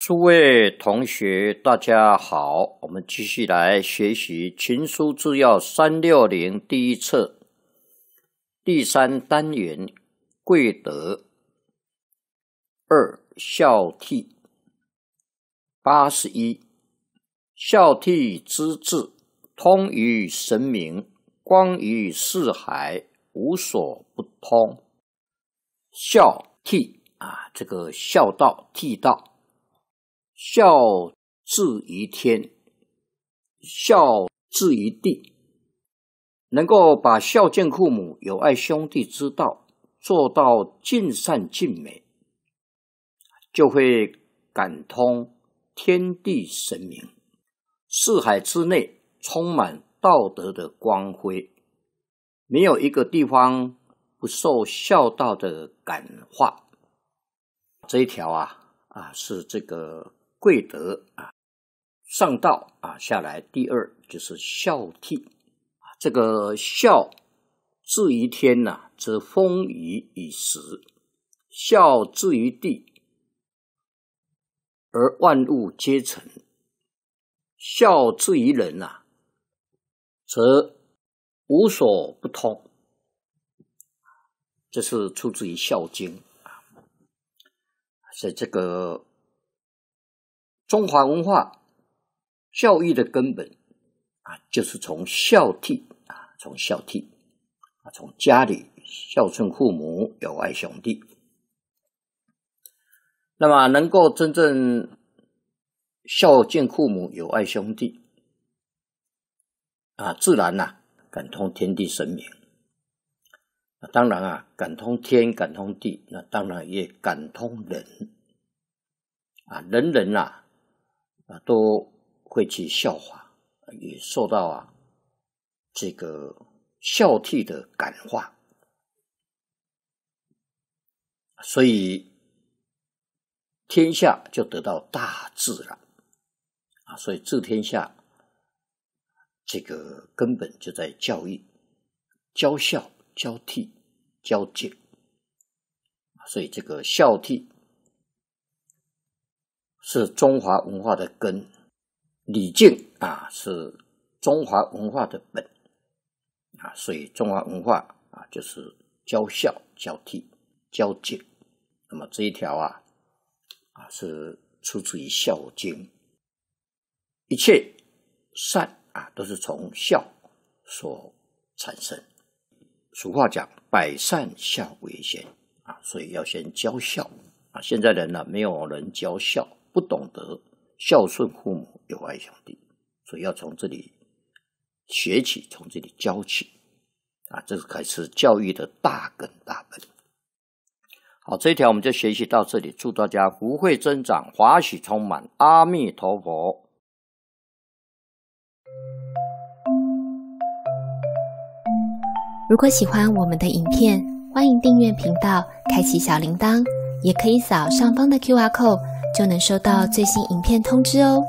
诸位同学，大家好！我们继续来学习《情书制药三六零第一册》第三单元“贵德二孝悌八十一”。孝悌之志，通于神明，光于四海，无所不通。孝悌啊，这个孝道、悌道。孝至于天，孝至于地，能够把孝敬父母、友爱兄弟之道做到尽善尽美，就会感通天地神明，四海之内充满道德的光辉，没有一个地方不受孝道的感化。这一条啊啊是这个。贵德啊，上道啊，下来第二就是孝悌啊。这个孝，至于天呐，则风雨以时；孝至于地，而万物皆成；孝至于人呐，则无所不通。这是出自于《孝经》啊，在这个。中华文化教育的根本啊，就是从孝悌啊，从孝悌啊，从家里孝顺父母，友爱兄弟。那么，能够真正孝敬父母、友爱兄弟啊，自然呐，感通天地神明。当然啊，感通天，感通地，那当然也感通人啊，人人呐。啊，都会去笑话，也受到啊这个孝悌的感化，所以天下就得到大自然啊，所以治天下这个根本就在教育，教孝、教悌、教敬，所以这个孝悌。是中华文化的根，礼敬啊是中华文化的本，啊，所以中华文化啊就是教孝交替、交敬，那么这一条啊啊是出自于孝经》，一切善啊都是从孝所产生，俗话讲百善孝为先啊，所以要先教孝啊，现在人呢没有人教孝。不懂得孝顺父母、友爱兄弟，所以要从这里学起，从这里教起。啊，这是开始教育的大根大本。好，这一条我们就学习到这里。祝大家福慧增长，华喜充满。阿弥陀佛。如果喜欢我们的影片，欢迎订阅频道，开启小铃铛，也可以扫上方的 Q R code。就能收到最新影片通知哦。